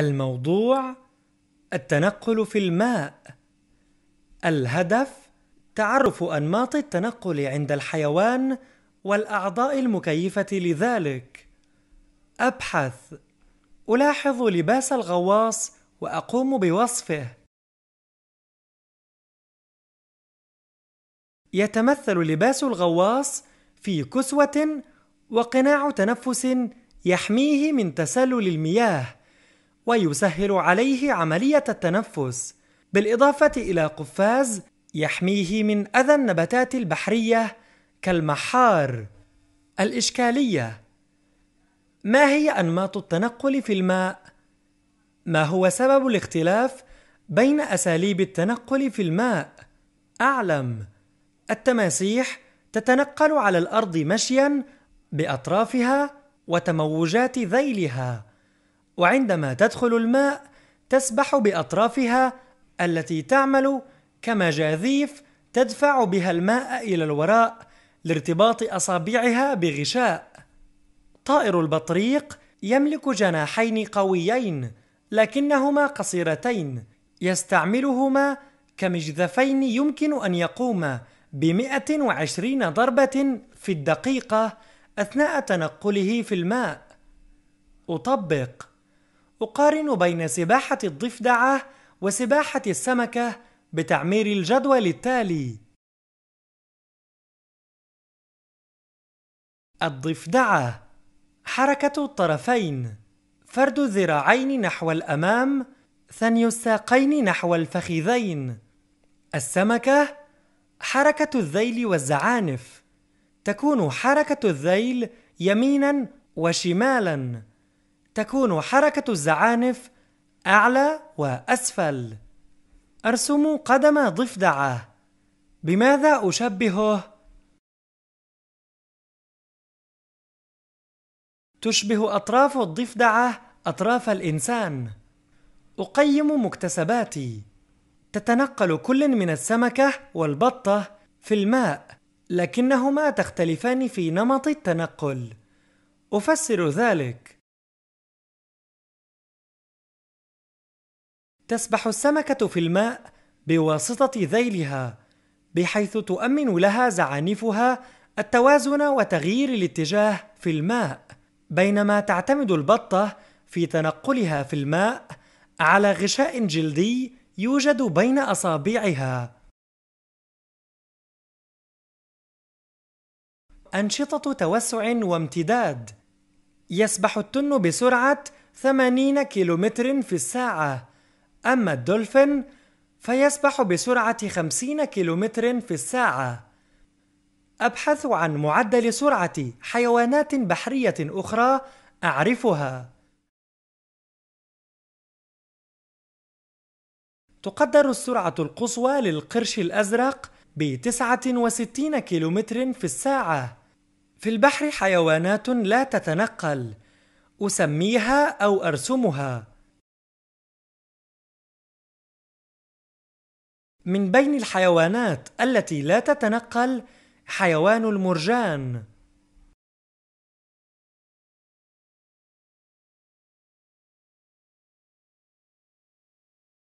الموضوع التنقل في الماء الهدف تعرف أنماط التنقل عند الحيوان والأعضاء المكيفة لذلك أبحث ألاحظ لباس الغواص وأقوم بوصفه يتمثل لباس الغواص في كسوة وقناع تنفس يحميه من تسلل المياه ويسهل عليه عملية التنفس بالإضافة إلى قفاز يحميه من أذى النباتات البحرية كالمحار الإشكالية ما هي أنماط التنقل في الماء؟ ما هو سبب الاختلاف بين أساليب التنقل في الماء؟ أعلم التماسيح تتنقل على الأرض مشيا بأطرافها وتموجات ذيلها وعندما تدخل الماء تسبح بأطرافها التي تعمل كمجاذيف تدفع بها الماء إلى الوراء لارتباط أصابعها بغشاء طائر البطريق يملك جناحين قويين لكنهما قصيرتين يستعملهما كمجذفين يمكن أن يقوم ب 120 ضربة في الدقيقة أثناء تنقله في الماء أطبق أقارن بين سباحة الضفدعة وسباحة السمكة بتعمير الجدول التالي الضفدعة حركة الطرفين فرد الذراعين نحو الأمام ثني الساقين نحو الفخذين السمكة حركة الذيل والزعانف تكون حركة الذيل يمينا وشمالا تكون حركة الزعانف أعلى وأسفل أرسم قدم ضفدعة بماذا أشبهه؟ تشبه أطراف الضفدعة أطراف الإنسان أقيم مكتسباتي تتنقل كل من السمكة والبطة في الماء لكنهما تختلفان في نمط التنقل أفسر ذلك تسبح السمكة في الماء بواسطة ذيلها بحيث تؤمن لها زعانفها التوازن وتغيير الاتجاه في الماء بينما تعتمد البطة في تنقلها في الماء على غشاء جلدي يوجد بين أصابعها أنشطة توسع وامتداد يسبح التن بسرعة 80 كيلومتر في الساعة أما الدولفين فيسبح بسرعة 50 كيلومتر في الساعة أبحث عن معدل سرعة حيوانات بحرية أخرى أعرفها تقدر السرعة القصوى للقرش الأزرق ب 69 كيلومتر في الساعة في البحر حيوانات لا تتنقل أسميها أو أرسمها من بين الحيوانات التي لا تتنقل حيوان المرجان